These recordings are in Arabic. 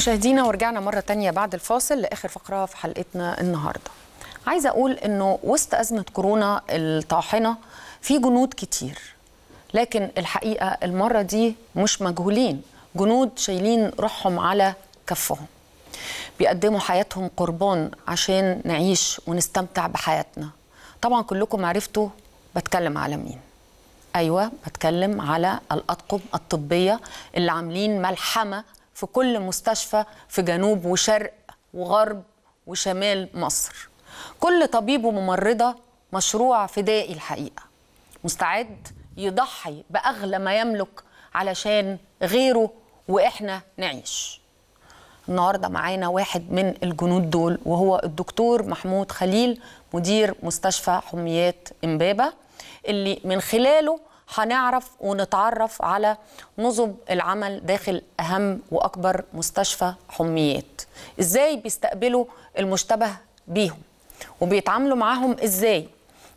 مشاهدينا ورجعنا مرة تانية بعد الفاصل لآخر فقرة في حلقتنا النهاردة عايزة أقول أنه وسط أزمة كورونا الطاحنة في جنود كتير لكن الحقيقة المرة دي مش مجهولين جنود شايلين روحهم على كفهم بيقدموا حياتهم قربان عشان نعيش ونستمتع بحياتنا طبعا كلكم عرفتوا بتكلم على مين ايوه بتكلم على الأطقم الطبيه اللي عاملين ملحمه في كل مستشفى في جنوب وشرق وغرب وشمال مصر كل طبيب وممرضة مشروع فدائي الحقيقة مستعد يضحي بأغلى ما يملك علشان غيره وإحنا نعيش النهاردة معانا واحد من الجنود دول وهو الدكتور محمود خليل مدير مستشفى حميات إمبابة اللي من خلاله هنعرف ونتعرف على نظم العمل داخل أهم وأكبر مستشفى حميات إزاي بيستقبلوا المشتبه بيهم وبيتعاملوا معاهم إزاي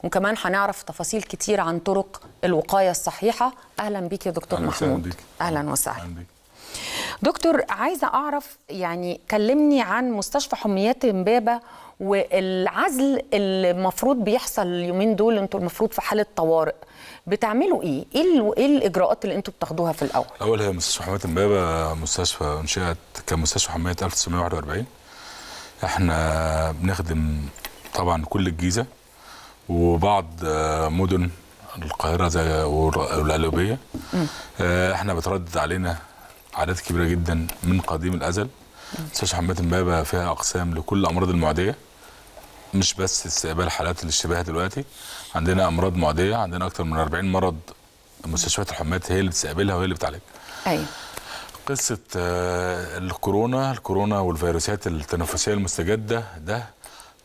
وكمان هنعرف تفاصيل كتير عن طرق الوقاية الصحيحة أهلا بك يا دكتور أهلا محمود بيك. أهلا وسهلا أهلا بيك. دكتور عايزة أعرف يعني كلمني عن مستشفى حميات امبابة والعزل المفروض بيحصل اليومين دول انتوا المفروض في حاله طوارئ بتعملوا ايه؟ ايه ايه الاجراءات اللي انتوا بتاخدوها في الاول؟ اول هي مستشفى حمايه امبابه مستشفى انشئت كمستشفى حمايه 1941 احنا بنخدم طبعا كل الجيزه وبعض آه، مدن القاهره زي والقلوبيه آه، احنا بتردد علينا اعداد كبيره جدا من قديم الازل مستشفى حمايه امبابه فيها اقسام لكل الامراض المعديه مش بس استقبال حالات الاشتباه دلوقتي عندنا امراض معديه عندنا اكثر من 40 مرض مستشفيات الحمات هي اللي بتستقبلها وهي اللي بتعالجها. ايوه قصه آه، الكورونا الكورونا والفيروسات التنفسيه المستجده ده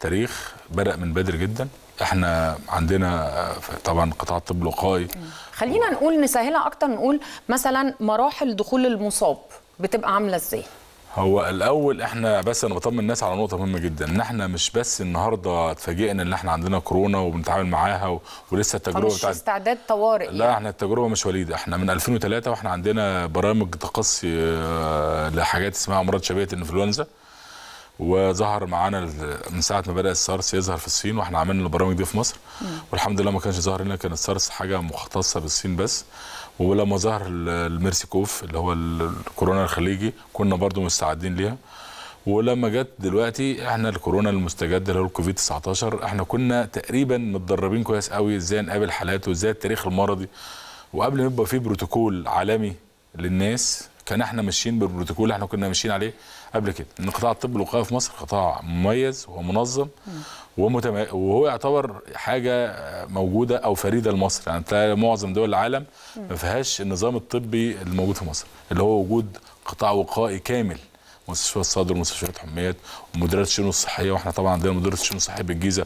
تاريخ بدا من بدري جدا احنا عندنا آه، طبعا قطاع الطب الوقائي خلينا نقول نسهلها اكتر نقول مثلا مراحل دخول المصاب بتبقى عامله ازاي هو الاول احنا بس انا بطمن الناس على نقطه مهمه جدا ان احنا مش بس النهارده اتفاجئنا ان احنا عندنا كورونا وبنتعامل معاها و... ولسه التجربه مش بتاعت... استعداد طوارئ لا يعني. احنا التجربه مش وليده احنا من 2003 واحنا عندنا برامج تقصي آه، لحاجات اسمها امراض شبيهه الانفلونزا وظهر معانا من ساعه ما بدا السارس يظهر في الصين واحنا عملنا البرامج دي في مصر والحمد لله ما كانش ظهر لنا كان السارس حاجه مختصه بالصين بس ولما ظهر الميرسيكوف اللي هو الكورونا الخليجي كنا برضو مستعدين ليها ولما جت دلوقتي احنا الكورونا المستجد اللي هو الكوفيد 19 احنا كنا تقريبا متدربين كويس قوي ازاي نقابل حالات وازاي التاريخ المرضي وقبل ما يبقى في بروتوكول عالمي للناس كان احنا ماشيين بالبروتوكول اللي احنا كنا ماشيين عليه قبل كده ان قطاع الطب الوقائي في مصر قطاع مميز ومنظم ومتم... وهو يعتبر حاجه موجوده او فريده لمصر يعني تلاقي معظم دول العالم ما فيهاش النظام الطبي الموجود في مصر اللي هو وجود قطاع وقائي كامل مستشفى الصدر ومستشفيات حميات ومديرات الشؤون الصحيه واحنا طبعا عندنا مديريه الشؤون الصحيه بالجيزه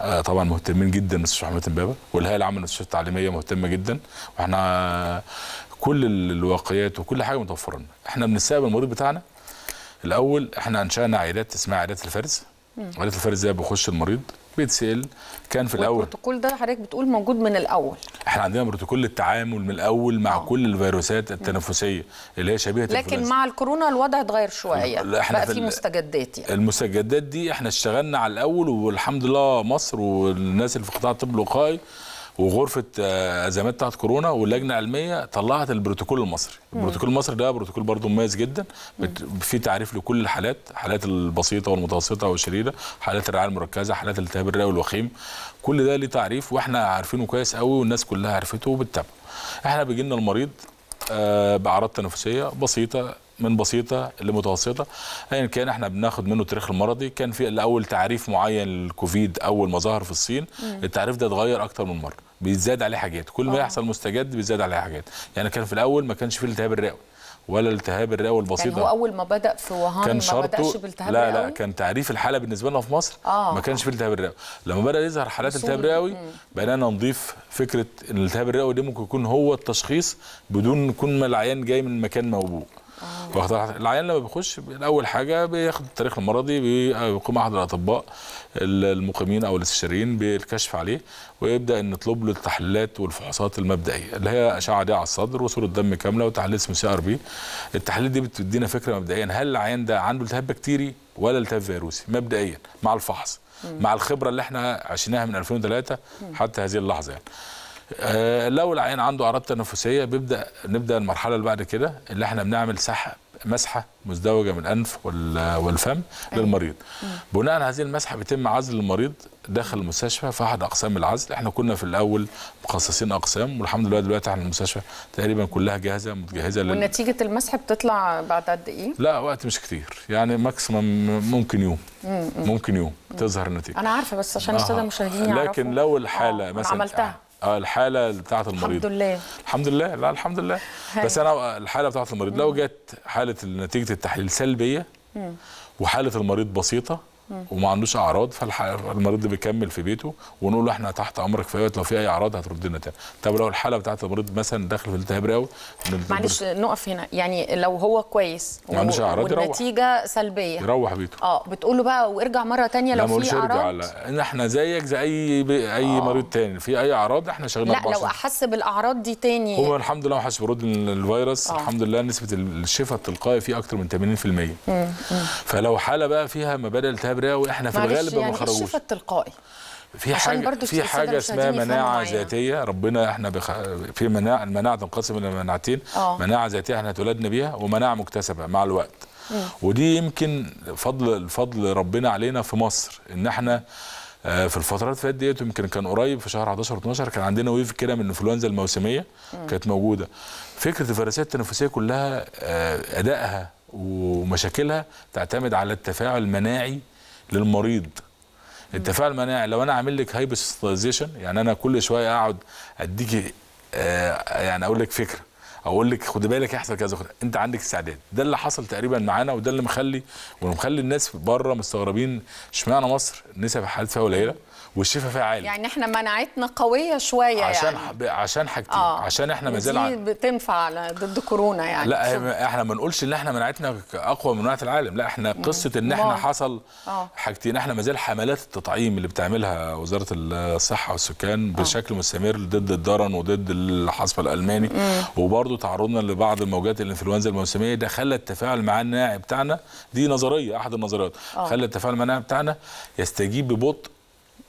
آه، طبعا مهتمين جدا بمستشفى حميات امبابه والهيئه العامه للمستشفيات التعليميه مهتمه جدا واحنا كل الواقيات وكل حاجه متوفره لنا احنا بنستقبل المريض بتاعنا الاول احنا انشانا عيادات اسمها عيادات الفارس عارف الفرق ازاي بيخش المريض بيتسال كان في الاول البروتوكول ده حضرتك بتقول موجود من الاول احنا عندنا بروتوكول التعامل من الاول مع أوه. كل الفيروسات التنفسيه اللي هي شبيهه لكن الفلانسة. مع الكورونا الوضع اتغير شويه بقى في مستجدات يعني المستجدات دي احنا اشتغلنا على الاول والحمد لله مصر والناس اللي في قطاع الطب الوقائي وغرفه آه، ازمات بتاعت كورونا واللجنه العلميه طلعت البروتوكول المصري البروتوكول المصري ده بروتوكول برضه مميز جدا في تعريف لكل الحالات حالات البسيطه والمتوسطه والشديده حالات الرعايه المركزه حالات التهاب الرئوي الوخيم كل ده ليه تعريف واحنا عارفينه كويس قوي والناس كلها عرفته وبتتابعه احنا بيجي لنا المريض آه، باعراض تنفسيه بسيطه من بسيطه لمتوسطه ايا يعني كان احنا بناخد منه التاريخ المرضي كان في الاول تعريف معين للكوفيد اول ما ظهر في الصين مم. التعريف ده اتغير اكتر من مره بيزاد عليه حاجات كل ما أوه. يحصل مستجد بيزاد عليه حاجات يعني كان في الاول ما كانش فيه التهاب الرئوي ولا التهاب الرئوي يعني البسيطه يعني هو اول ما بدا في وهان كان ما بداش بالتهاب لا الرئوي لا كان تعريف الحاله بالنسبه لنا في مصر آه. ما كانش فيه التهاب الرئوي لما بدا يظهر حالات التهاب الرئوي بقينا نضيف فكره ان التهاب الرئوي ده ممكن يكون هو التشخيص بدون يكون ما العيان جاي من مكان موبوء آه. واخد العيان لما بيخش اول حاجه بياخد التاريخ المرضي بيقوم احد الاطباء المقيمين او الاستشاريين بالكشف عليه ويبدا ان نطلب له التحليلات والفحوصات المبدئيه اللي هي اشعه دي على الصدر وصوره دم كامله وتحليل اسمه سي ار بي التحليل دي بتدينا فكره مبدئيا هل العيان ده عنده التهاب بكتيري ولا التهاب فيروسي مبدئيا مع الفحص مع الخبره اللي احنا عشناها من 2003 حتى هذه اللحظه يعني آه، لو العيان عنده اعراض تنفسيه بيبدا نبدا المرحله اللي بعد كده اللي احنا بنعمل سحب مسحه مزدوجه من الانف والفم أيوة. للمريض بناء على هذه المسحه بيتم عزل المريض داخل المستشفى في احد اقسام العزل احنا كنا في الاول مخصصين اقسام والحمد لله دلوقتي احنا المستشفى تقريبا كلها جاهزه متجهزه لل... ونتيجه المسح بتطلع بعد قد ايه لا وقت مش كتير يعني ماكسيمم ممكن يوم ممكن يوم تظهر النتيجه انا عارفه بس عشان الساده المشاهدين يعرفوا لكن لو الحاله آه، مثلا عملتها آه، الحاله بتاعه المريض الحمد لله الحمد لله لا الحمد لله هاي. بس انا الحاله بتاعه المريض لو جت حاله نتيجه التحليل سلبيه مم. وحاله المريض بسيطه وما عندوش اعراض فالمريض بيكمل في بيته ونقول له احنا تحت امرك في وقت لو في اي اعراض هترد لنا تاني طب لو الحاله بتاعت المريض مثلا داخل في التهاب رئوي معلش نقف هنا يعني لو هو كويس ما عندوش اعراض والنتيجه سلبيه يروح بيته اه بتقول له بقى وارجع مره تانية لو في اعراض لا ان احنا زيك زي اي اي آه. مريض تاني في اي اعراض احنا شغالين لا لو احس بالاعراض دي تاني هو الحمد لله ما حسش برد الفيروس آه. الحمد لله نسبه الشفاء التلقائي فيه اكتر من 80% مم. مم. فلو حاله بقى فيها مبادئ التهاب الكبرياء واحنا في الغالب يعني ما خرجوش الشفاء التلقائي في حاجه في حاجه اسمها مناعه ذاتيه ربنا احنا بخ... في مناعه المناعه تنقسم الى مناعتين آه. مناعه ذاتيه احنا اتولدنا بيها ومناعه مكتسبه مع الوقت مم. ودي يمكن فضل فضل ربنا علينا في مصر ان احنا آه، في الفترات اللي فاتت ديت يمكن كان قريب في شهر 11 و12 كان عندنا ويف كده من الانفلونزا الموسميه مم. كانت موجوده فكره الفيروسات التنفسيه كلها آه، ادائها ومشاكلها تعتمد على التفاعل المناعي للمريض الدفاع المناعي لو انا عامل لك هايبرستيزيشن يعني انا كل شويه اقعد اديكي آه يعني اقول لك فكره اقول لك خدي بالك هيحصل كذا خد. انت عندك استعداد ده اللي حصل تقريبا معانا وده اللي مخلي ومخلي الناس بره مستغربين اشمعنى مصر نسب حالات فيها قليله والشفاء فيها عالي يعني احنا مناعتنا قويه شويه عشان يعني. عشان حاجتين آه. عشان احنا ما زال دي بتنفع ضد كورونا يعني لا احنا ما نقولش ان احنا مناعتنا اقوى من مناعه العالم لا احنا قصه ان احنا حصل آه. حاجتين احنا ما زال حملات التطعيم اللي بتعملها وزاره الصحه والسكان آه. بشكل مستمر ضد الدرن وضد الحصف الالماني وبرده تعرضنا لبعض الموجات الانفلونزا الموسميه ده خلى التفاعل مع الناعي بتاعنا دي نظريه احد النظريات آه. خلى التفاعل مع الناعي بتاعنا يستجيب ببطء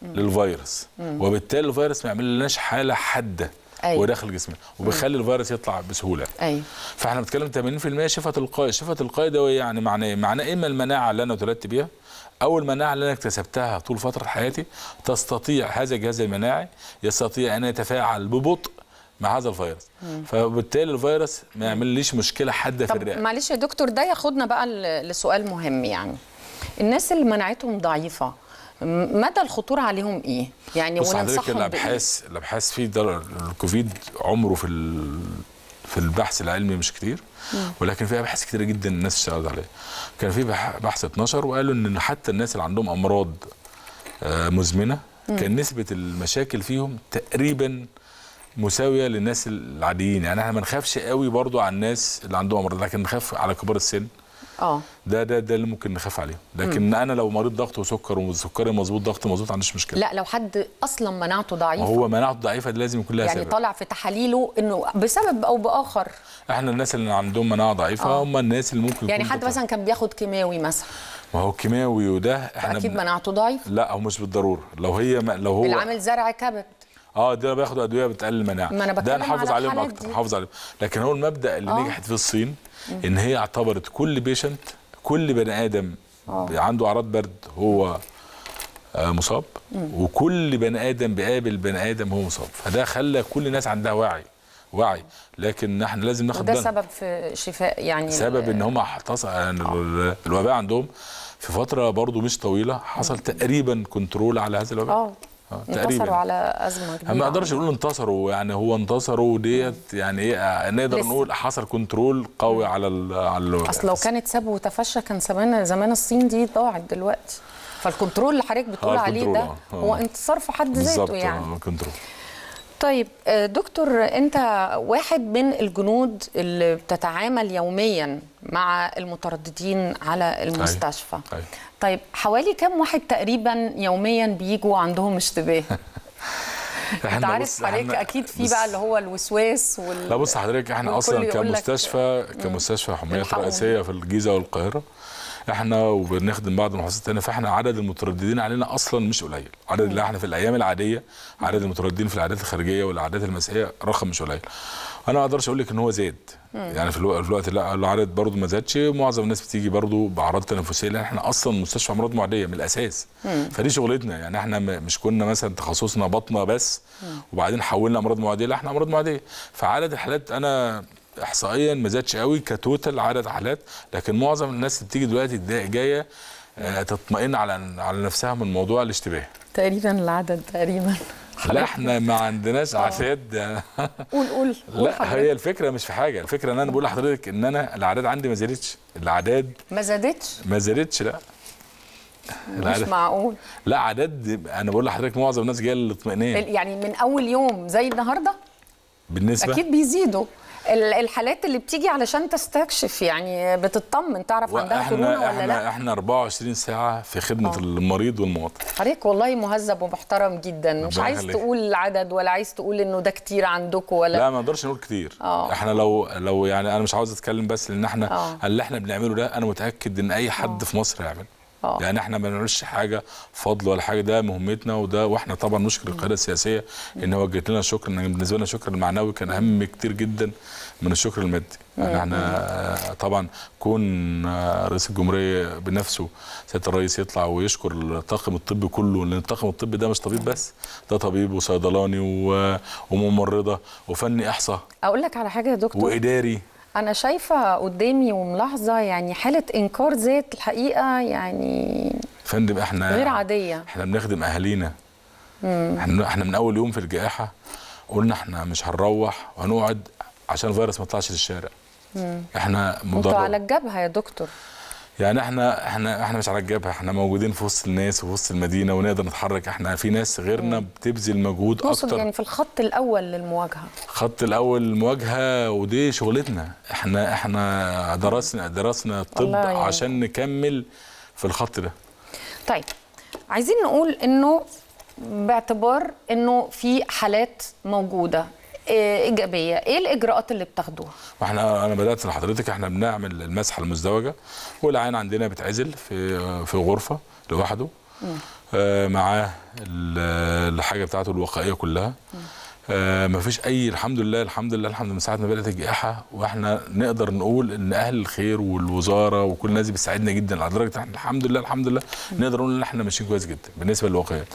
للفيروس وبالتالي الفيروس ما يعملناش حاله حاده أيوة. وداخل جسمنا وبيخلي الفيروس يطلع بسهوله أيوة. فاحنا بنتكلم 80% شفاء تلقائي شفاء تلقائي ده يعني معناه ايه معناه اما المناعه اللي انا اتولدت بيها او المناعه اللي انا اكتسبتها طول فتره حياتي تستطيع هذا الجهاز المناعي يستطيع ان يتفاعل ببطء مع هذا الفيروس مم. فبالتالي الفيروس ما يعملليش مشكله حاده في الرئه معلش يا دكتور ده ياخدنا بقى لسؤال مهم يعني الناس اللي مناعتهم ضعيفه مدى الخطوره عليهم ايه يعني بص حضرتك الابحاث الابحاث في الكوفيد عمره في في البحث العلمي مش كتير ولكن في ابحاث كتيره جدا الناس اشتغلت عليها كان في بحث 12 وقالوا ان حتى الناس اللي عندهم امراض آه، مزمنه كان نسبه المشاكل فيهم تقريبا مساويه للناس العاديين يعني احنا ما نخافش قوي برضو على الناس اللي عندهم امراض لكن نخاف على كبار السن اه ده ده ده اللي ممكن نخاف عليه لكن م. انا لو مريض ضغط وسكر وسكري مظبوط ضغط مظبوط ما عنديش مشكله لا لو حد اصلا مناعته ضعيفه هو مناعته ضعيفه دي لازم يكون لها يعني سبب. طالع في تحاليله انه بسبب او باخر احنا الناس اللي عندهم مناعه ضعيفه آه. هم الناس اللي ممكن يعني حد مثلا كان بياخد كيماوي مثلا ما هو كيماوي وده احنا اكيد مناعته ضعيفه لا هو مش بالضروره لو هي ما لو هو العامل زرع كبد اه ده بياخدوا ادويه بتقلل المناعه ما أنا ده نحافظ عليهم اكتر نحافظ عليهم لكن هو المبدا اللي آه. نجحت في الصين ان هي اعتبرت كل بيشنت كل بني ادم آه. عنده اعراض برد هو آه، مصاب مم. وكل بني ادم بيقابل بني ادم هو مصاب فده خلى كل الناس عندها وعي وعي لكن احنا لازم ناخد بالنا ده سبب في شفاء يعني سبب ان هم احتص يعني آه. الوباء عندهم في فتره برضو مش طويله حصل تقريبا كنترول على هذا الوباء اه آه، تقريبا انتصروا على ازمه كبيره ما نقدرش نقول انتصروا يعني هو انتصروا ديت يعني ايه آه، نقدر نقول حصل كنترول قوي على على اصل لو كانت ساب وتفشى كان زمان زمان الصين دي ضاعت دلوقتي فالكنترول اللي حضرتك بتقول آه، عليه ده هو انتصار في حد ذاته يعني بالظبط طيب دكتور انت واحد من الجنود اللي بتتعامل يوميا مع المترددين على المستشفى أيوة. أيوة. طيب حوالي كم واحد تقريبا يوميا بيجوا عندهم اشتباه انت عارف حضرتك اكيد في بقى اللي هو الوسواس وال لا بص حضرتك احنا اصلا كمستشفى كمستشفى حمايه رئاسيه في الجيزه والقاهره احنا وبنخدم بعض المحافظات الثانيه فاحنا عدد المترددين علينا اصلا مش قليل عدد اللي احنا في الايام العاديه عدد المترددين في العادات الخارجيه والعادات المسيحيه رقم مش قليل انا ما اقدرش اقول لك ان هو زاد يعني في الوقت, اللي العدد برضه ما زادش معظم الناس بتيجي برضه باعراض تنفسيه لان احنا اصلا مستشفى امراض معديه من الاساس مم. فدي شغلتنا يعني احنا مش كنا مثلا تخصصنا بطنه بس مم. وبعدين حولنا امراض معديه لا احنا امراض معديه فعدد الحالات انا احصائيا ما زادش قوي كتوتال عدد حالات لكن معظم الناس اللي بتيجي دلوقتي جايه آه، تطمئن على على نفسها من موضوع الاشتباه تقريبا العدد تقريبا لا احنا ما عندناش آه. عتاد قول قول لا هي الفكره مش في حاجه الفكره ان انا بقول لحضرتك ان انا الاعداد عندي ما زادتش الاعداد ما زادتش ما زادتش لا مش معقول لا عدد انا بقول لحضرتك معظم الناس جايه للاطمئنان يعني من اول يوم زي النهارده بالنسبه اكيد بيزيدوا الحالات اللي بتيجي علشان تستكشف يعني بتطمن تعرف عندها كورونا ولا احنا لا احنا 24 ساعه في خدمه أوه. المريض والمواطن حضرتك والله مهذب ومحترم جدا مش عايز خليك. تقول العدد ولا عايز تقول انه ده كتير عندكم ولا لا ما اقدرش نقول كتير أوه. احنا لو لو يعني انا مش عاوز اتكلم بس لان احنا أوه. اللي احنا بنعمله ده انا متاكد ان اي حد أوه. في مصر هيعمله أوه. يعني احنا ما بنعملش حاجه فضل ولا حاجه ده مهمتنا وده واحنا طبعا نشكر القياده السياسيه ان وجهت لنا شكر ان بالنسبه لنا الشكر المعنوي كان اهم كتير جدا من الشكر المادي يعني آه. احنا آه، طبعا كون آه، رئيس الجمهوريه بنفسه سياده الرئيس يطلع ويشكر الطاقم الطبي كله لان الطاقم الطبي ده مش طبيب بس ده طبيب وصيدلاني وممرضه وفني احصاء اقول لك على حاجه يا دكتور واداري انا شايفه قدامي وملاحظه يعني حاله انكار ذات الحقيقه يعني فندم احنا غير عاديه احنا بنخدم اهالينا احنا من اول يوم في الجائحه قلنا احنا مش هنروح وهنقعد عشان الفيروس ما يطلعش للشارع مم. احنا انتوا على الجبهه يا دكتور يعني احنا احنا احنا مش على الجبهه احنا موجودين في وسط الناس وفي وسط المدينه ونقدر نتحرك احنا في ناس غيرنا بتبذل مجهود اكتر يعني في الخط الاول للمواجهه الخط الاول للمواجهه ودي شغلتنا احنا احنا درسنا درسنا الطب يعني. عشان نكمل في الخط ده طيب عايزين نقول انه باعتبار انه في حالات موجوده ايجابيه ايه الاجراءات اللي بتاخدوها واحنا انا بدات لحضرتك احنا بنعمل المسحه المزدوجه والعين عندنا بتعزل في في غرفه لوحده آه، معاه الحاجه بتاعته الوقائيه كلها آه، ما مفيش اي الحمد لله الحمد لله الحمد لله من ساعه ما بدات الجائحه واحنا نقدر نقول ان اهل الخير والوزاره وكل الناس بتساعدنا جدا لدرجه احنا الحمد لله الحمد لله نقدر نقول ان احنا ماشيين كويس جدا بالنسبه للوقايه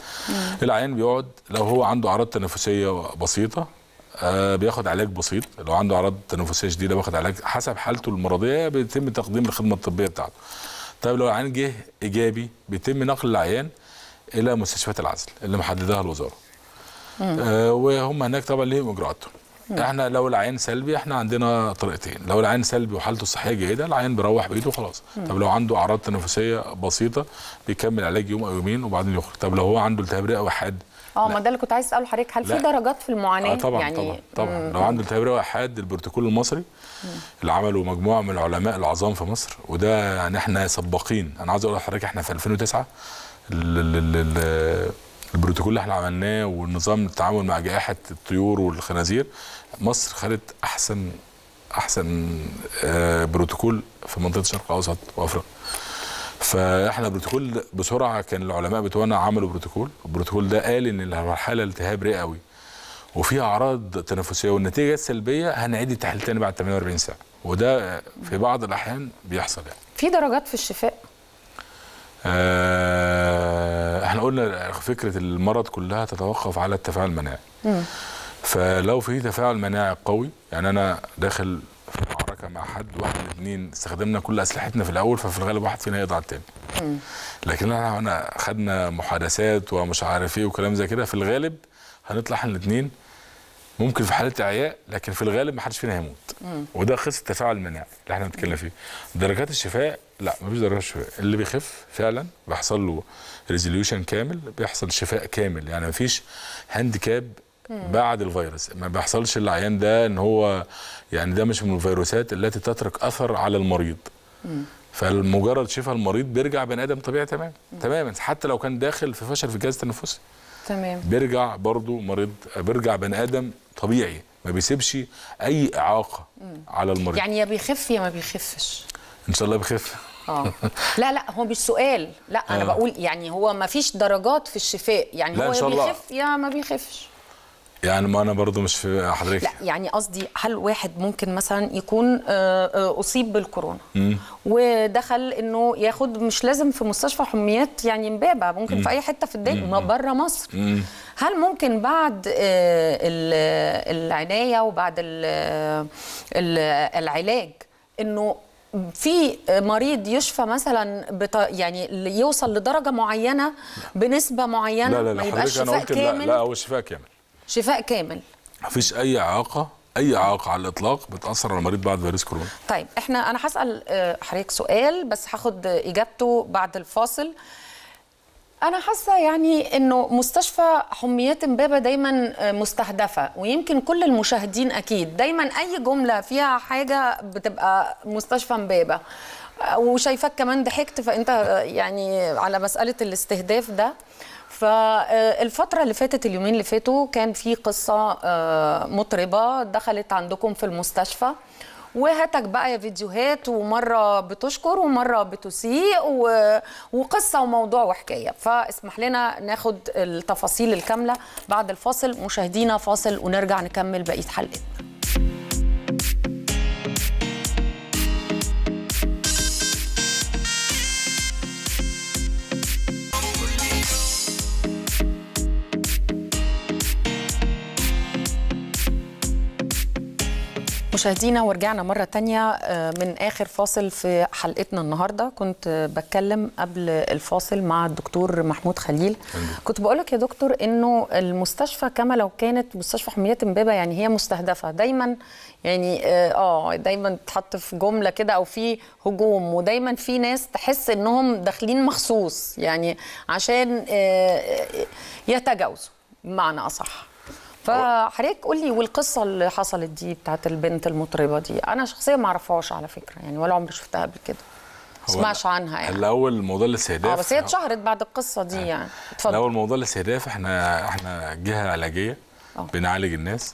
العيان بيقعد لو هو عنده اعراض تنفسيه بسيطه آه بياخد علاج بسيط لو عنده اعراض تنفسيه شديده بياخد علاج حسب حالته المرضيه بيتم تقديم الخدمه الطبيه بتاعته طيب لو العيان جه ايجابي بيتم نقل العيان الى مستشفيات العزل اللي محددها الوزاره آه وهم هناك طبعا ليهم اجراءاتهم احنا لو العيان سلبي احنا عندنا طريقتين لو العيان سلبي وحالته الصحيه جيده العيان بيروح بايده وخلاص طب لو عنده اعراض تنفسيه بسيطه بيكمل علاج يوم او يومين وبعدين يخرج طب لو هو عنده التهاب رئوي حاد اه ما ده اللي كنت عايز اساله حضرتك هل في درجات في المعاناه آه طبعا يعني طبعا طبعا لو عنده التهاب رئوي حاد البروتوكول المصري مم. اللي عمله مجموعه من العلماء العظام في مصر وده يعني احنا سباقين انا عايز اقول لحضرتك احنا في 2009 البروتوكول اللي احنا عملناه والنظام التعامل مع جائحه الطيور والخنازير مصر خدت احسن احسن آه، بروتوكول في منطقه الشرق الاوسط وافريقيا فاحنا بروتوكول بسرعه كان العلماء بتوعنا عملوا بروتوكول البروتوكول ده قال ان الحاله التهاب رئوي وفيها اعراض تنفسيه والنتيجه السلبيه هنعيد التحليل تاني بعد 48 ساعه وده في بعض الاحيان بيحصل يعني في درجات في الشفاء آه احنا قلنا فكره المرض كلها تتوقف على التفاعل المناعي فلو في تفاعل مناعي قوي يعني انا داخل مع حد واحد اثنين الاثنين استخدمنا كل اسلحتنا في الاول ففي الغالب واحد فينا هيقضي الثاني لكن احنا خدنا محادثات ومش عارف ايه وكلام زي كده في الغالب هنطلع احنا الاثنين ممكن في حاله اعياء لكن في الغالب ما حدش فينا هيموت وده قصه تفاعل المناعي اللي احنا بنتكلم فيه درجات الشفاء لا ما فيش درجات شفاء اللي بيخف فعلا بيحصل له ريزوليوشن كامل بيحصل شفاء كامل يعني ما هاند كاب بعد الفيروس ما بيحصلش العيان ده ان هو يعني ده مش من الفيروسات التي تترك اثر على المريض فمجرد شفاء المريض بيرجع بني ادم طبيعي تمام تماما حتى لو كان داخل في فشل في الجهاز التنفسي تمام بيرجع برضه مريض بيرجع بني ادم طبيعي ما بيسيبش اي اعاقه مم. على المريض يعني يا بيخف يا ما بيخفش ان شاء الله بيخف اه لا لا هو مش سؤال لا انا آه. بقول يعني هو ما فيش درجات في الشفاء يعني هو يا بيخف يا ما بيخفش يعني ما انا برضو مش في حضرتك لا يعني قصدي هل واحد ممكن مثلا يكون آه، آه، اصيب بالكورونا مم. ودخل انه ياخد مش لازم في مستشفى حميات يعني امبابه ممكن مم. في اي حته في الدنيا بره مصر مم. هل ممكن بعد آه، العنايه وبعد العلاج انه في مريض يشفى مثلا بط... يعني يوصل لدرجه معينه بنسبه معينه لا لا لا ما يبقاش شفاء كامل لا, لا هو شفاء كامل شفاء كامل مفيش اي اعاقه اي اعاقه على الاطلاق بتاثر على المريض بعد فيروس كورونا طيب احنا انا هسال آه، حضرتك سؤال بس هاخد اجابته بعد الفاصل انا حاسه يعني انه مستشفى حميات امبابه دايما آه، مستهدفه ويمكن كل المشاهدين اكيد دايما اي جمله فيها حاجه بتبقى مستشفى امبابه آه، وشايفاك كمان ضحكت فانت يعني على مساله الاستهداف ده فالفترة اللي فاتت اليومين اللي فاتوا كان في قصة آه، مطربة دخلت عندكم في المستشفى وهاتك بقى يا فيديوهات ومرة بتشكر ومرة بتسيء وقصة وموضوع وحكاية فاسمح لنا ناخد التفاصيل الكاملة بعد الفاصل مشاهدينا فاصل ونرجع نكمل بقية حلقتنا مشاهدينا ورجعنا مرة تانية آه، من آخر فاصل في حلقتنا النهاردة كنت بتكلم قبل الفاصل مع الدكتور محمود خليل كنت بقولك يا دكتور أنه المستشفى كما لو كانت مستشفى حمية إمبابة يعني هي مستهدفة دايما يعني آه،, آه دايما تحط في جملة كده أو في هجوم ودايما في ناس تحس أنهم داخلين مخصوص يعني عشان آه، يتجاوزوا بمعنى أصح فحضرتك قول لي والقصه اللي حصلت دي بتاعت البنت المطربه دي انا شخصيا ما اعرفهاش على فكره يعني ولا عمري شفتها قبل كده سمعش عنها يعني الاول موضوع الاستهداف اه بس هي اتشهرت بعد القصه دي آه. يعني اتفضل الاول موضوع الاستهداف احنا احنا جهه علاجيه أوه. بنعالج الناس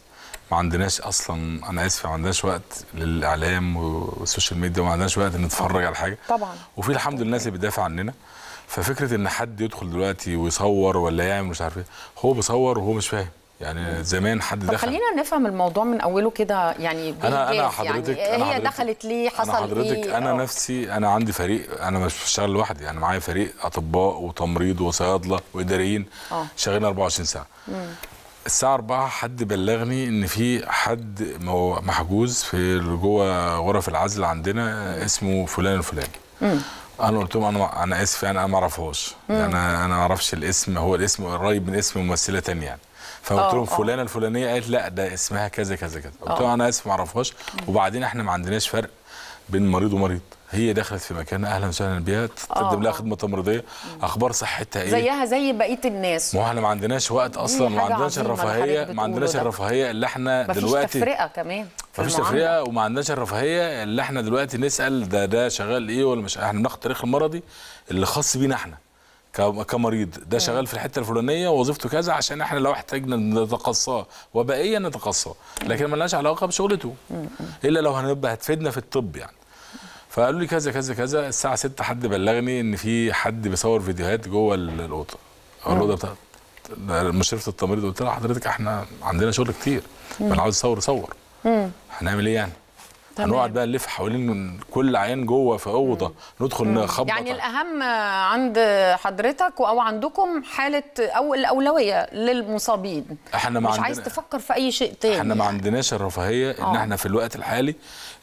ما عندناش اصلا انا اسف ما عندناش وقت للاعلام والسوشيال ميديا وما عندناش وقت نتفرج على حاجه طبعا وفي الحمد لله الناس اللي بتدافع عننا ففكره ان حد يدخل دلوقتي ويصور ولا يعمل مش عارف ايه هو بيصور وهو مش فاهم يعني زمان حد دخل خلينا نفهم الموضوع من اوله كده يعني انا انا يعني حضرتك يعني هي دخلت ليه حصل إيه؟ أنا حضرتك آه. انا نفسي انا عندي فريق انا مش بشتغل لوحدي انا معايا فريق اطباء وتمريض وصيادله واداريين آه. شغالين 24 ساعه مم. الساعة 4 حد بلغني إن في حد محجوز في جوه غرف العزل عندنا اسمه فلان الفلاني. انا قلت لهم انا انا اسف يعني انا ما اعرفهاش يعني انا ما اعرفش الاسم هو الاسم قريب من اسم ممثله ثانيه يعني فقلت لهم اه، اه. فلانه الفلانيه قالت لا ده اسمها كذا كذا كذا قلت اه. لهم انا اسف ما اعرفهاش وبعدين احنا ما عندناش فرق بين مريض ومريض هي دخلت في مكان اهلا وسهلا بيها تقدم لها خدمه تمريضيه اخبار صحتها ايه زيها زي بقيه الناس ما احنا ما عندناش وقت اصلا ما عندناش الرفاهيه ما عندناش الرفاهيه اللي احنا مفيش دلوقتي مفيش تفرقه كمان مفيش تفرقه وما عندناش الرفاهيه اللي احنا دلوقتي نسال ده ده شغال ايه ولا مش احنا بناخد التاريخ المرضي اللي خاص بينا احنا كمريض ده نعم. شغال في الحته الفلانيه ووظيفته كذا عشان احنا لو احتاجنا نتقصاه وبائيا نتقصاه لكن ما لناش علاقه بشغلته الا لو هنبقى هتفيدنا في الطب يعني فقالوا لي كذا كذا كذا الساعه 6 حد بلغني ان في حد بيصور فيديوهات جوه الاوضه الاوضه نعم. بتاعت مشرفه التمريض قلت لها حضرتك احنا عندنا شغل كتير فانا عاوز اصور صور هنعمل ايه يعني هنقعد بقى نلف حوالين كل عيان جوه في اوضه ندخل نخبط يعني الاهم عند حضرتك او عندكم حاله او الاولويه للمصابين احنا ما مش عندنا... عايز تفكر في اي شيء تاني احنا ما عندناش الرفاهيه ان آه. احنا في الوقت الحالي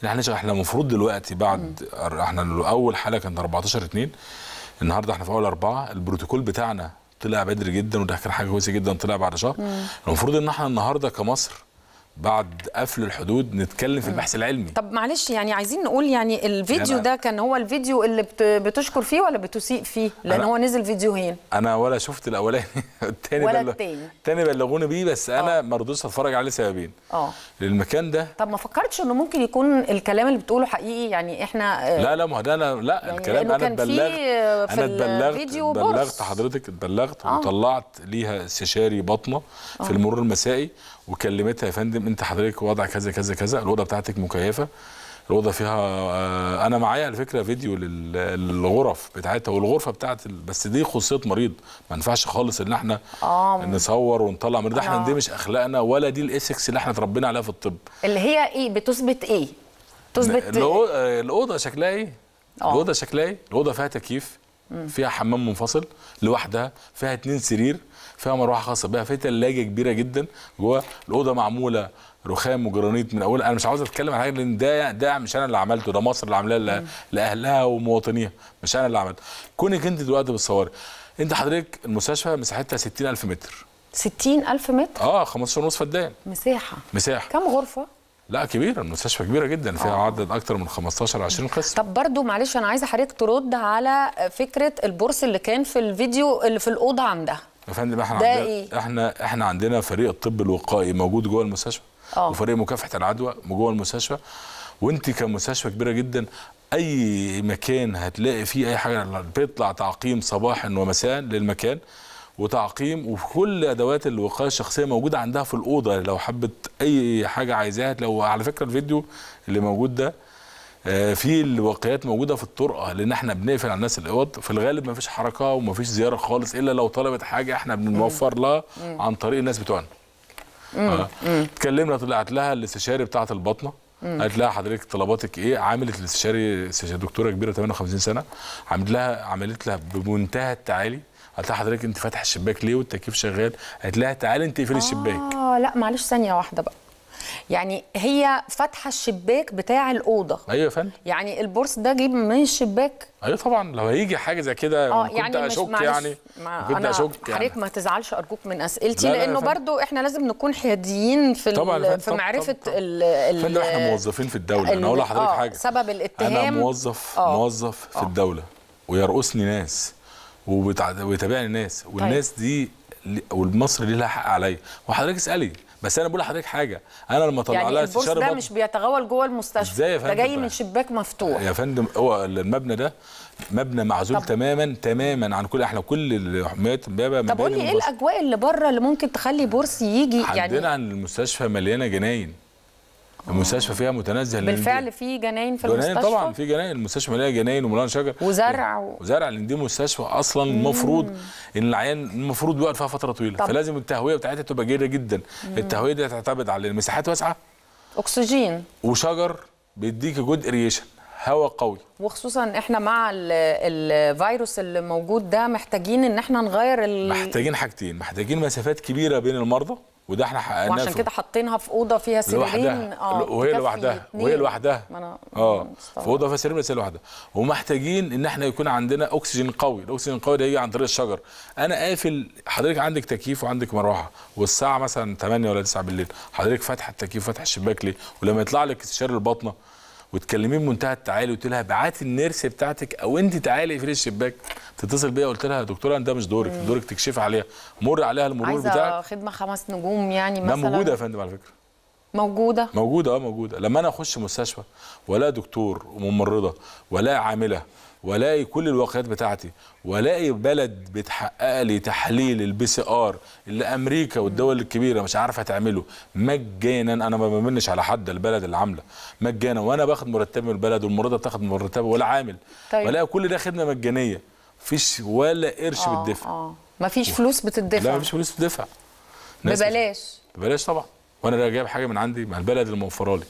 ان احنا احنا المفروض دلوقتي بعد احنا اول حاله كانت 14 2 النهارده احنا في اول اربعه البروتوكول بتاعنا طلع بدري جدا وده كان حاجه كويسه جدا طلع بعد شهر المفروض ان احنا النهارده كمصر بعد قفل الحدود نتكلم في البحث العلمي طب معلش يعني عايزين نقول يعني الفيديو ده كان هو الفيديو اللي بتشكر فيه ولا بتسيء فيه لان هو نزل فيديوهين انا ولا شفت الاولاني الثاني ولا الثاني الثاني بلغوني بيه بس انا آه. ما رضيتش اتفرج عليه لسببين اه للمكان ده طب ما فكرتش انه ممكن يكون الكلام اللي بتقوله حقيقي يعني احنا آه، لا لا ما هو ده انا لا يعني الكلام انا اتبلغت انا اتبلغت اتبلغت حضرتك اتبلغت آه. وطلعت ليها استشاري بطنه في المرور المسائي وكلمتها يا فندم انت حضرتك وضع كذا كذا كذا الاوضه بتاعتك مكيفه الاوضه فيها آه، انا معايا على فكره فيديو للغرف بتاعتها والغرفه بتاعت بس دي خصوصيه مريض ما ينفعش خالص ان احنا آم. آه. نصور ونطلع مريض ده احنا آه. دي مش اخلاقنا ولا دي الاسكس اللي احنا اتربينا عليها في الطب اللي هي ايه بتثبت ايه تثبت إيه؟ الاوضه شكلها ايه الاوضه شكلها ايه الاوضه فيها تكييف فيها حمام منفصل لوحدها فيها اتنين سرير فيها مروحه خاصه بها في ثلاجه كبيره جدا جوه الاوضه معموله رخام وجرانيت من اول انا مش عاوز اتكلم عن حاجه لان ده ده مش انا اللي عملته ده مصر اللي عاملاه لاهلها ومواطنيها مش انا اللي عملته كونك انت دلوقتي بتصوري انت حضرتك المستشفى مساحتها 60000 متر 60000 متر اه 15 ونص فدان مساحه مساحه كم غرفه لا كبيره المستشفى كبيره جدا فيها آه. عدد أكثر من 15 20 قسم طب برضو معلش انا عايزه حضرتك ترد على فكره البورس اللي كان في الفيديو اللي في الاوضه عندها يا فندم احنا عندنا إيه؟ احنا احنا عندنا فريق الطب الوقائي موجود جوه المستشفى أوه. وفريق مكافحه العدوى جوه المستشفى وانت كمستشفى كبيره جدا اي مكان هتلاقي فيه اي حاجه بيطلع تعقيم صباحا ومساء للمكان وتعقيم وكل ادوات الوقايه الشخصيه موجوده عندها في الاوضه لو حبت اي حاجه عايزاها لو على فكره الفيديو اللي موجود ده آه، في الواقيات موجوده في الطرقه لان احنا بنقفل على الناس الاوض في الغالب ما فيش حركه وما فيش زياره خالص الا لو طلبت حاجه احنا بنوفر لها عن طريق الناس بتوعنا آه، اتكلمنا طلعت لها الاستشاري بتاعه البطنه قالت لها حضرتك طلباتك ايه عملت الاستشاري دكتوره كبيره 58 سنه عملت لها عملت لها بمنتهى التعالي قالت لها حضرتك انت فاتحه الشباك ليه والتكييف شغال قالت لها تعالي انت اقفلي آه الشباك اه لا معلش ثانيه واحده بقى يعني هي فاتحه الشباك بتاع الاوضه ايوه يا فندم يعني البورس ده جه من الشباك ايوه طبعا لو هيجي حاجه زي كده اه يعني كنت اشك يعني مع انا يعني. حضرتك يعني. ما تزعلش ارجوك من اسئلتي لا لانه برضو احنا لازم نكون حياديين في طبعا في معرفه ال ال احنا موظفين في الدوله انا اقول لحضرتك آه، حاجه سبب الاتهام انا موظف آه. موظف في آه. الدوله ويرقصني ناس وبيتابعني ناس طيب. والناس دي والمصري ليها لها حق عليا وحضرتك اسالي بس انا بقول لحضرتك حاجه انا لما طلع يعني لها استشاره ده مش بيتغول جوه المستشفى ازاي يا فندم ده جاي من شباك مفتوح يا فندم هو المبنى ده مبنى معزول تماما تماما عن كل احنا كل حمايات امبابه طب قول لي ايه الاجواء اللي بره اللي ممكن تخلي بورس يجي يعني عندنا عن المستشفى مليانه جناين آه. المستشفى فيها متنزه بالفعل في جناين في المستشفى طبعا في جناين المستشفى مليانه جناين ومليانه شجر وزرع و... وزرع لان دي مستشفى اصلا المفروض ان العيان المفروض بيقعد فيها فتره طويله طب. فلازم التهويه بتاعتها تبقى جيده جدا مم. التهويه دي تعتمد على المساحات واسعه اكسجين وشجر بيديك جود ريشن هواء قوي وخصوصا احنا مع الفيروس اللي موجود ده محتاجين ان احنا نغير ال... محتاجين حاجتين محتاجين مسافات كبيره بين المرضى وده احنا حققناه وعشان كده حاطينها في اوضه فيها سريرين اه وهي لوحدها وهي لوحدها اه في اوضه فيها سريرين بس هي لوحدها ومحتاجين ان احنا يكون عندنا اكسجين قوي الاكسجين القوي ده يجي عن طريق الشجر انا قافل حضرتك عندك تكييف وعندك مروحه والساعه مثلا 8 ولا 9 بالليل حضرتك فاتحه التكييف فاتحه الشباك ليه ولما يطلع لك استشاري البطنه وتكلميه بمنتهى التعالي وقلت لها ابعتي النيرس بتاعتك او انت تعالي في الشباك تتصل بيا قلت لها يا دكتوره ده مش دورك مم. دورك تكشف عليها مر عليها المرور عايزة بتاعك عايزه خدمه خمس نجوم يعني مثلا موجوده يا فندم على فكره موجوده موجوده اه موجوده لما انا اخش مستشفى ولا دكتور وممرضه ولا عامله والاقي كل الواقعات بتاعتي والاقي بلد بتحقق لي تحليل البي سي ار اللي امريكا والدول الكبيره مش عارفه تعمله مجانا انا ما بمنش على حد البلد اللي عامله مجانا وانا باخد مرتبي من البلد والمرضى بتاخد مرتبها والعامل طيب. والاقي كل ده خدمه مجانيه مفيش ولا قرش آه بتدفع اه مفيش فلوس بتدفع لا مفيش فلوس بتدفع ببلاش ببلاش طبعا وانا جايب حاجه من عندي مع البلد اللي موفرالي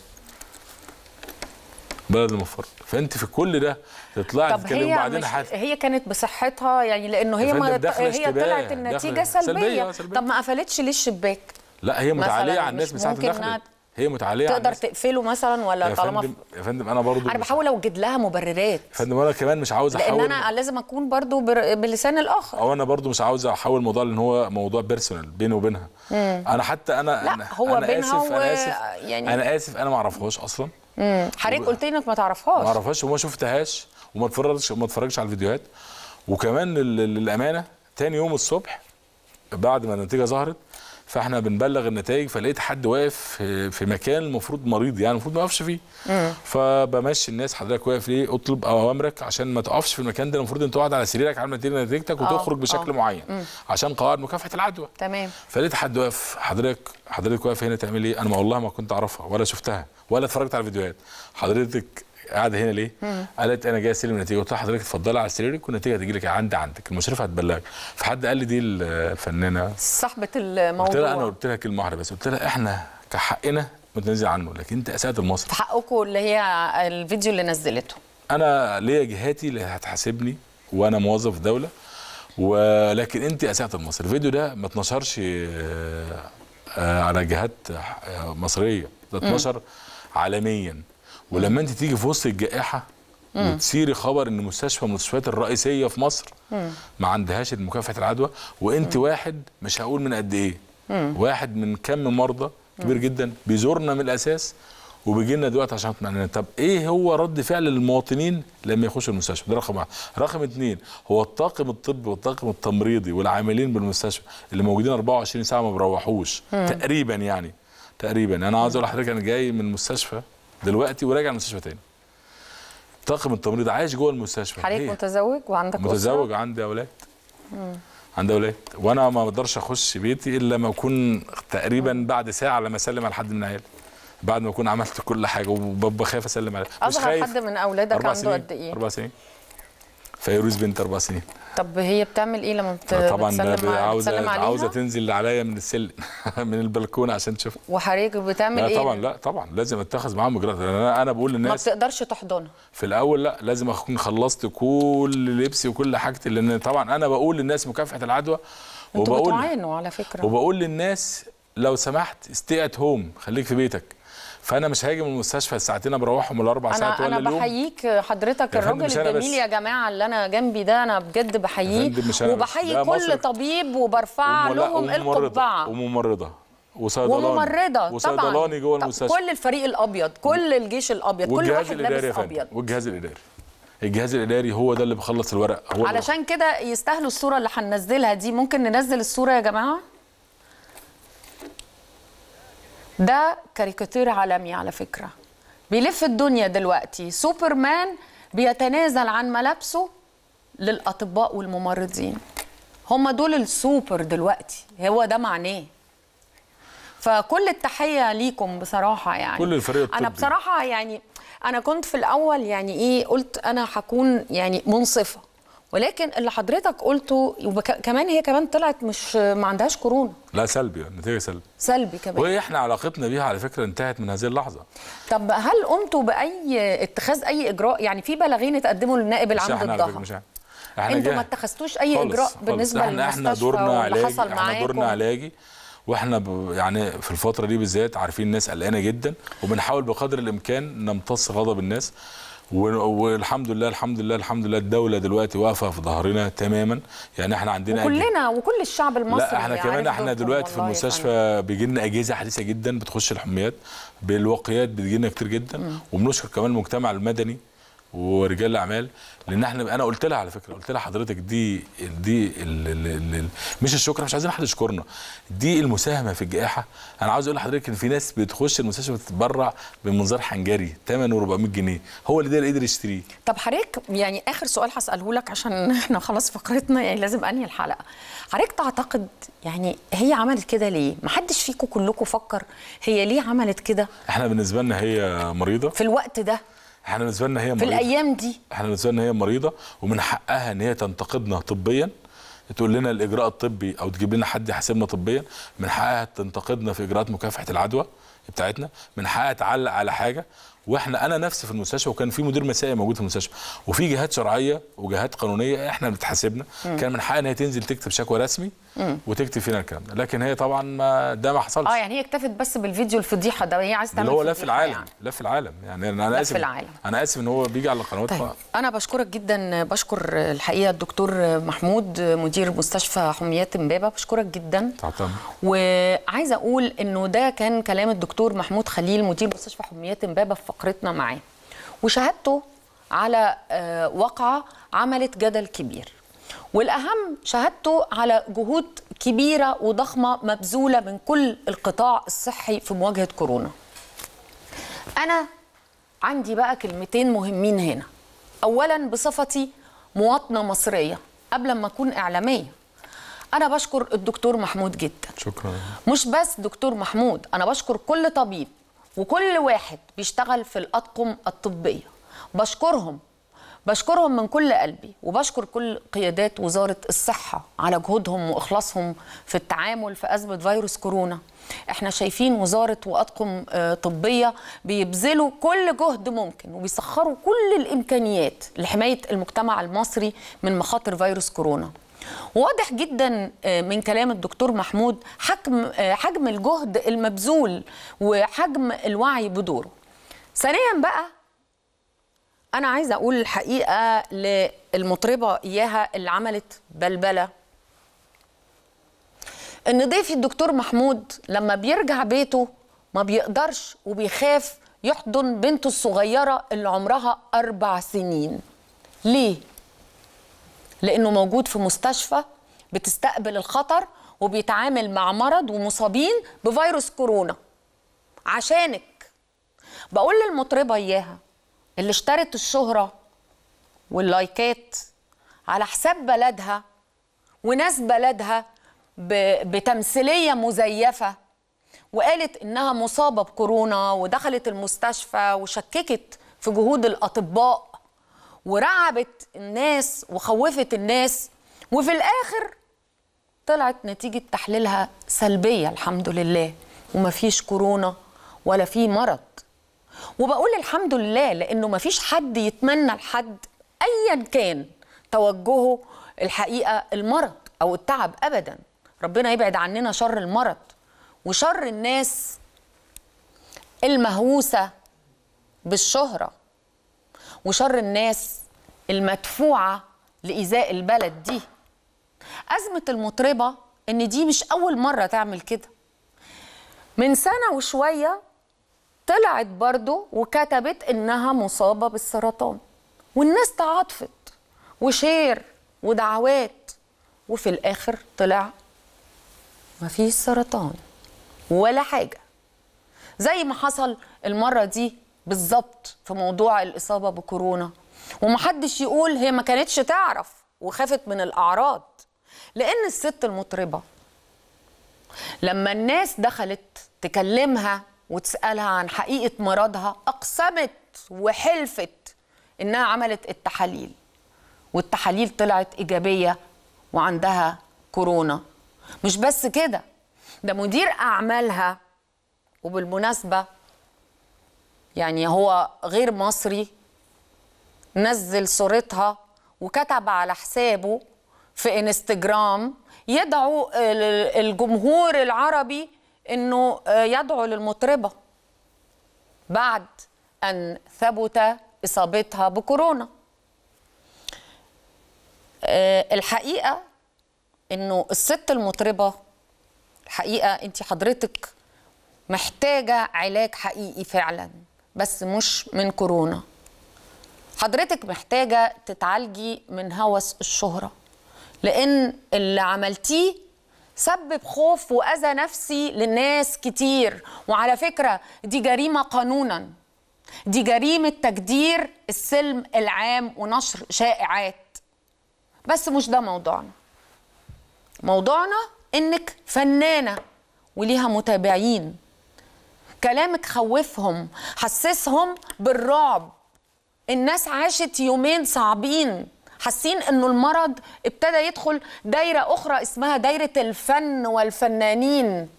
بلد المفر فانت في كل ده تطلعي تتكلمي وبعدين حت... هي كانت بصحتها يعني لانه هي ما هي طلعت النتيجه سلبيه, سلبيه. طب ما قفلتش ليه الشباك لا هي متعاليه على الناس من ساعه ما هي متعاليه تقدر تقفله مثلا ولا يا طالما فندم يا فندم انا برضو انا بحاول اوجد لها مبررات يا فندم انا كمان مش عاوز احاول لان انا لازم اكون برضو بر... بلسان الاخر او انا برضو مش عاوز احاول الموضوع لان هو موضوع بيرسونال بيني وبينها مم. انا حتى انا لا أنا هو أنا بينها آسف و... انا اسف يعني انا اسف انا ما اعرفهاش اصلا إيه. حضرتك قلت لي انك ما تعرفهاش ما اعرفهاش وما شفتهاش وما اتفرجش وما اتفرجش على الفيديوهات وكمان للامانه تاني يوم الصبح بعد ما النتيجه ظهرت فاحنا بنبلغ النتائج فلقيت حد واقف في مكان المفروض مريض يعني المفروض ما يقفش فيه إيه. فبمشي الناس حضرتك واقف ليه اطلب اوامرك عشان ما تقفش في المكان ده المفروض انت تقعد على سريرك على ما تدير نتيجتك وتخرج آه، بشكل أوه. معين مم. إيه. عشان قواعد مكافحه العدوى تمام فلقيت حد واقف حضرتك حضرتك واقف هنا تعمل ايه انا ما والله ما كنت اعرفها ولا شفتها ولا اتفرجت على الفيديوهات حضرتك قاعده هنا ليه؟ قالت انا جاي اسلم النتيجه قلت حضرتك اتفضلي على سريرك والنتيجه هتجي لك عندي عندك المشرفه هتبلغك فحد قال لي دي الفنانه صاحبه الموضوع قلت لها انا قلت لها كلمه واحده بس قلت لها احنا كحقنا متنازل عنه لكن انت اساءت لمصر حقكم اللي هي الفيديو اللي نزلته انا ليا جهاتي اللي هتحاسبني وانا موظف دوله ولكن انت اساءت لمصر الفيديو ده ما اتنشرش آه، على جهات آه، مصريه ده اتنشر عالميا ولما انت تيجي في وسط الجائحه وتثيري خبر ان مستشفى من المستشفيات الرئيسيه في مصر ما عندهاش مكافحه العدوى وانت واحد مش هقول من قد ايه واحد من كم مرضى كبير جدا بيزورنا من الاساس وبيجي لنا دلوقتي عشان يطمئننا طب ايه هو رد فعل المواطنين لما يخشوا المستشفى ده رقم واحد رقم اثنين هو الطاقم الطبي والطاقم التمريضي والعاملين بالمستشفى اللي موجودين 24 ساعه ما بيروحوش تقريبا يعني تقريبا يعني انا عاوز اقول لحضرتك انا جاي من المستشفى دلوقتي وراجع المستشفى تاني طاقم التمريض عايش جوه المستشفى حضرتك متزوج وعندك متزوج وعندي اولاد عندي اولاد وانا ما بقدرش اخش بيتي الا لما اكون تقريبا بعد ساعه لما اسلم على حد من عيالي بعد ما اكون عملت كل حاجه وببقى خايف اسلم عليه مش خايف حد من اولادك عنده قد ايه؟ اربع سنين فيروز بنت اربع سنين طب هي بتعمل ايه لما بت... طبعا عاوزه عليها؟ عاوزه تنزل عليا من السلم من البلكونه عشان تشوفها وحريك بتعمل لا ايه؟ طبعا لا طبعا لازم اتخذ معاهم اجراءات انا انا بقول للناس ما بتقدرش تحضنها في الاول لا لازم اكون خلصت كل لبسي وكل حاجتي لان طبعا انا بقول للناس مكافحه العدوى وبقول على فكره وبقول للناس لو سمحت استي ات هوم خليك في بيتك فانا مش هاجم المستشفى الساعتين بروحهم الاربع ساعات ولا اليوم انا بحييك حضرتك الراجل الجميل يا جماعه اللي انا جنبي ده انا بجد بحييه وبحيي كل طبيب وبرفع لهم القبعه وممرضه وصيدلاني وممرضه وصيدلاني جوه المستشفى كل الفريق الابيض كل الجيش الابيض كل واحد لابس ابيض والجهاز الاداري الجهاز الاداري هو ده اللي بيخلص الورق هو علشان كده يستاهلوا الصوره اللي هننزلها دي ممكن ننزل الصوره يا جماعه ده كاريكاتير عالمي على فكرة بيلف الدنيا دلوقتي سوبرمان بيتنازل عن ملابسه للأطباء والممرضين هم دول السوبر دلوقتي هو ده معناه فكل التحيه ليكم بصراحه يعني كل الفريق الطبي انا بصراحه يعني انا كنت في الاول يعني ايه قلت انا هكون يعني منصفه ولكن اللي حضرتك قلته وكمان هي كمان طلعت مش ما عندهاش كورونا لا سلبي النتيجه سلبي سلبي كمان واحنا علاقتنا بيها على فكره انتهت من هذه اللحظه طب هل قمتوا باي اتخاذ اي اجراء يعني في بلاغين تقدموا للنائب العام ضدها مش احنا مش احنا انتوا ما اتخذتوش اي خلص اجراء خلص بالنسبه احنا احنا دورنا علاجي احنا دورنا علاجي واحنا يعني في الفتره دي بالذات عارفين الناس قلقانه جدا وبنحاول بقدر الامكان نمتص غضب الناس والحمد لله الحمد لله الحمد لله الدوله دلوقتي واقفه في ظهرنا تماما يعني احنا عندنا كلنا وكل الشعب المصري لا احنا يعني كمان احنا دلوقتي في المستشفى بيجي لنا اجهزه حديثه جدا بتخش الحميات بالواقيات بتجي لنا كتير جدا وبنشكر كمان المجتمع المدني ورجال الاعمال لان احنا انا قلت لها على فكره قلت لها حضرتك دي دي الـ الـ الـ الـ مش الشكر مش عايزين حد يشكرنا دي المساهمه في الجائحه انا عاوز اقول لحضرتك ان في ناس بتخش المستشفى بتتبرع بمنظار حنجري 8400 400 جنيه هو اللي ده اللي قدر يشتريه طب حضرتك يعني اخر سؤال هساله لك عشان احنا خلاص فقرتنا يعني لازم انهي الحلقه حضرتك تعتقد يعني هي عملت كده ليه ما حدش فيكم كلكم فكر هي ليه عملت كده احنا بالنسبه لنا هي مريضه في الوقت ده احنا بالنسبه لنا هي مريضه في الايام دي احنا بالنسبه لنا هي مريضه ومن حقها ان هي تنتقدنا طبيا تقول لنا الاجراء الطبي او تجيب لنا حد يحاسبنا طبيا من حقها تنتقدنا في اجراءات مكافحه العدوى بتاعتنا من حقها تعلق على حاجه واحنا انا نفسي في المستشفى وكان في مدير مسائي موجود في المستشفى وفي جهات شرعيه وجهات قانونيه احنا بتحاسبنا كان من حقها ان هي تنزل تكتب شكوى رسمي وتكتب فينا الكلام ده لكن هي طبعا ما ده ما حصلش اه يعني هي اكتفت بس بالفيديو الفضيحه ده هي عايزه تعمل اللي هو لف العالم يعني. لف العالم يعني انا اسف العالم. انا اسف ان هو بيجي على القنوات طيب. انا بشكرك جدا بشكر الحقيقه الدكتور محمود مدير مستشفى حميات امبابه بشكرك جدا طبعا. وعايزه اقول انه ده كان كلام الدكتور محمود خليل مدير مستشفى حميات امبابه في فقرتنا معاه وشهادته على آه، واقعة عملت جدل كبير والأهم شهادته على جهود كبيرة وضخمة مبذولة من كل القطاع الصحي في مواجهة كورونا أنا عندي بقى كلمتين مهمين هنا أولا بصفتي مواطنة مصرية قبل ما أكون إعلامية أنا بشكر الدكتور محمود جدا شكرا مش بس دكتور محمود أنا بشكر كل طبيب وكل واحد بيشتغل في الأطقم الطبية بشكرهم بشكرهم من كل قلبي وبشكر كل قيادات وزارة الصحة على جهودهم وإخلاصهم في التعامل في أزمة فيروس كورونا احنا شايفين وزارة وأطقم آه، طبية بيبذلوا كل جهد ممكن وبيسخروا كل الإمكانيات لحماية المجتمع المصري من مخاطر فيروس كورونا واضح جدا آه، من كلام الدكتور محمود حجم آه، حجم الجهد المبذول وحجم الوعي بدوره ثانيا بقى انا عايزه اقول الحقيقه للمطربه اياها اللي عملت بلبله ان ضيفي الدكتور محمود لما بيرجع بيته ما بيقدرش وبيخاف يحضن بنته الصغيره اللي عمرها اربع سنين ليه لانه موجود في مستشفى بتستقبل الخطر وبيتعامل مع مرض ومصابين بفيروس كورونا عشانك بقول للمطربه اياها اللي اشترت الشهره واللايكات على حساب بلدها وناس بلدها بتمثيليه مزيفه وقالت انها مصابه بكورونا ودخلت المستشفى وشككت في جهود الاطباء ورعبت الناس وخوفت الناس وفي الآخر طلعت نتيجة تحليلها سلبية الحمد لله ومفيش كورونا ولا في مرض وبقول الحمد لله لأنه مفيش حد يتمنى لحد أيا كان توجهه الحقيقة المرض أو التعب أبدا ربنا يبعد عننا شر المرض وشر الناس المهووسة بالشهرة وشر الناس المدفوعة لإيذاء البلد دي أزمة المطربة إن دي مش أول مرة تعمل كده من سنة وشوية طلعت برضو وكتبت إنها مصابة بالسرطان والناس تعاطفت وشير ودعوات وفي الآخر طلع مفيش سرطان ولا حاجة زي ما حصل المرة دي بالظبط في موضوع الاصابه بكورونا ومحدش يقول هي ما كانتش تعرف وخافت من الاعراض لان الست المطربه لما الناس دخلت تكلمها وتسالها عن حقيقه مرضها اقسمت وحلفت انها عملت التحاليل والتحاليل طلعت ايجابيه وعندها كورونا مش بس كده ده مدير اعمالها وبالمناسبه يعني هو غير مصري نزل صورتها وكتب على حسابه في انستجرام يدعو الجمهور العربي انه آه، يدعو للمطربه بعد ان ثبت اصابتها بكورونا آه، الحقيقه انه الست المطربه الحقيقه انت حضرتك محتاجه علاج حقيقي فعلا بس مش من كورونا حضرتك محتاجة تتعالجي من هوس الشهرة لأن اللي عملتيه سبب خوف وأذى نفسي للناس كتير وعلى فكرة دي جريمة قانونا دي جريمة تجدير السلم العام ونشر شائعات بس مش ده موضوعنا موضوعنا إنك فنانة وليها متابعين كلامك خوفهم حسسهم بالرعب الناس عاشت يومين صعبين حاسين انه المرض ابتدى يدخل دايره اخرى اسمها دايره الفن والفنانين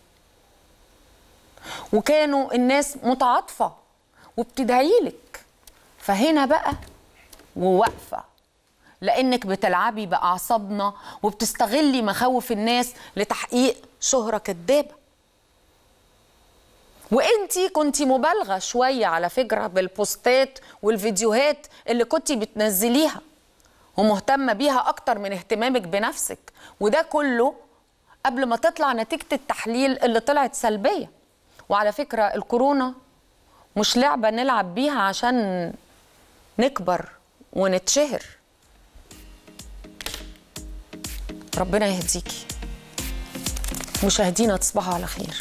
وكانوا الناس متعاطفه وبتدعي لك فهنا بقى وواقفه لانك بتلعبي باعصابنا وبتستغلي مخاوف الناس لتحقيق شهره كدابه وانت كنت مبالغه شويه على فكره بالبوستات والفيديوهات اللي كنت بتنزليها ومهتمه بيها اكتر من اهتمامك بنفسك وده كله قبل ما تطلع نتيجه التحليل اللي طلعت سلبيه وعلى فكره الكورونا مش لعبه نلعب بيها عشان نكبر ونتشهر ربنا يهديكي مشاهدينا تصبحوا على خير